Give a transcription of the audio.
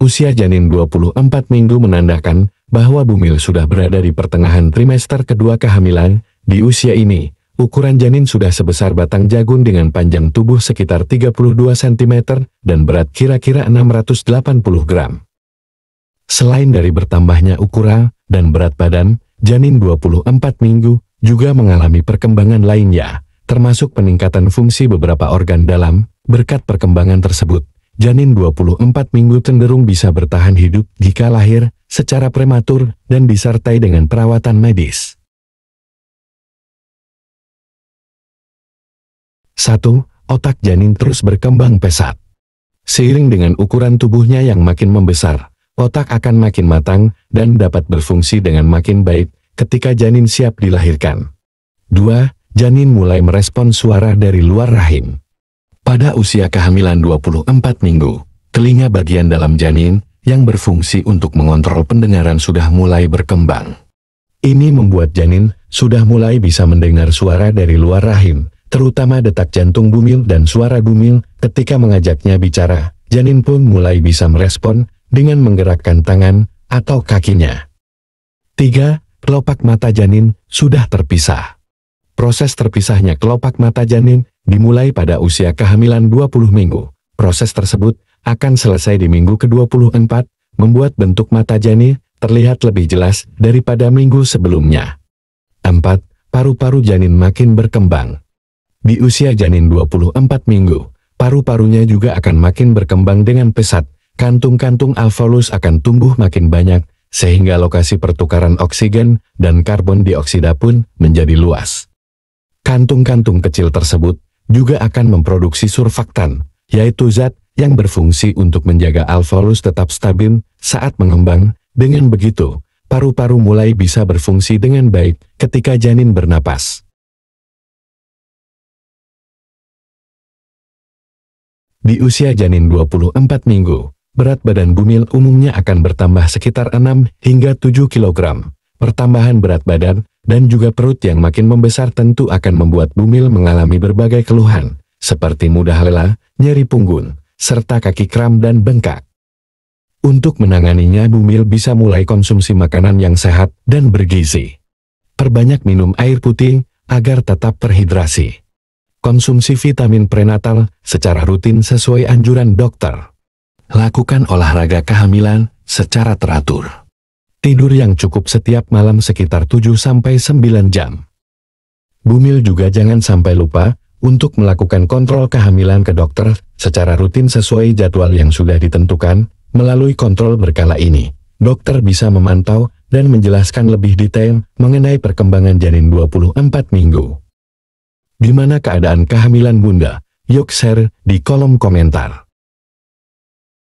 Usia janin 24 minggu menandakan bahwa bumil sudah berada di pertengahan trimester kedua kehamilan. Di usia ini, ukuran janin sudah sebesar batang jagung dengan panjang tubuh sekitar 32 cm dan berat kira-kira 680 gram. Selain dari bertambahnya ukuran dan berat badan, janin 24 minggu juga mengalami perkembangan lainnya, termasuk peningkatan fungsi beberapa organ dalam, berkat perkembangan tersebut, janin 24 minggu cenderung bisa bertahan hidup jika lahir secara prematur dan disertai dengan perawatan medis. 1. Otak janin terus berkembang pesat. Seiring dengan ukuran tubuhnya yang makin membesar, otak akan makin matang dan dapat berfungsi dengan makin baik ketika janin siap dilahirkan. 2. Janin mulai merespon suara dari luar rahim. Pada usia kehamilan 24 minggu, telinga bagian dalam janin, yang berfungsi untuk mengontrol pendengaran sudah mulai berkembang. Ini membuat janin sudah mulai bisa mendengar suara dari luar rahim, terutama detak jantung bumil dan suara bumil ketika mengajaknya bicara. Janin pun mulai bisa merespon dengan menggerakkan tangan atau kakinya. 3. Kelopak mata janin sudah terpisah. Proses terpisahnya kelopak mata janin dimulai pada usia kehamilan 20 minggu. Proses tersebut akan selesai di minggu ke-24, membuat bentuk mata janin terlihat lebih jelas daripada minggu sebelumnya. 4. Paru-paru janin makin berkembang. Di usia janin 24 minggu, paru-parunya juga akan makin berkembang dengan pesat. Kantung-kantung alveolus akan tumbuh makin banyak, sehingga lokasi pertukaran oksigen dan karbon dioksida pun menjadi luas. Kantung-kantung kecil tersebut juga akan memproduksi surfaktan, yaitu zat yang berfungsi untuk menjaga alveolus tetap stabil saat mengembang. Dengan begitu, paru-paru mulai bisa berfungsi dengan baik ketika janin bernapas. Di usia janin 24 minggu, berat badan bumil umumnya akan bertambah sekitar 6 hingga 7 kg. Pertambahan berat badan dan juga perut yang makin membesar tentu akan membuat Bumil mengalami berbagai keluhan, seperti mudah lelah, nyeri punggung, serta kaki kram dan bengkak. Untuk menanganinya Bumil bisa mulai konsumsi makanan yang sehat dan bergizi. Perbanyak minum air putih, agar tetap terhidrasi. Konsumsi vitamin prenatal secara rutin sesuai anjuran dokter. Lakukan olahraga kehamilan secara teratur. Tidur yang cukup setiap malam sekitar 7-9 jam. Bumil juga jangan sampai lupa untuk melakukan kontrol kehamilan ke dokter secara rutin sesuai jadwal yang sudah ditentukan. Melalui kontrol berkala ini, dokter bisa memantau dan menjelaskan lebih detail mengenai perkembangan janin 24 minggu. Gimana keadaan kehamilan Bunda? Yuk share di kolom komentar.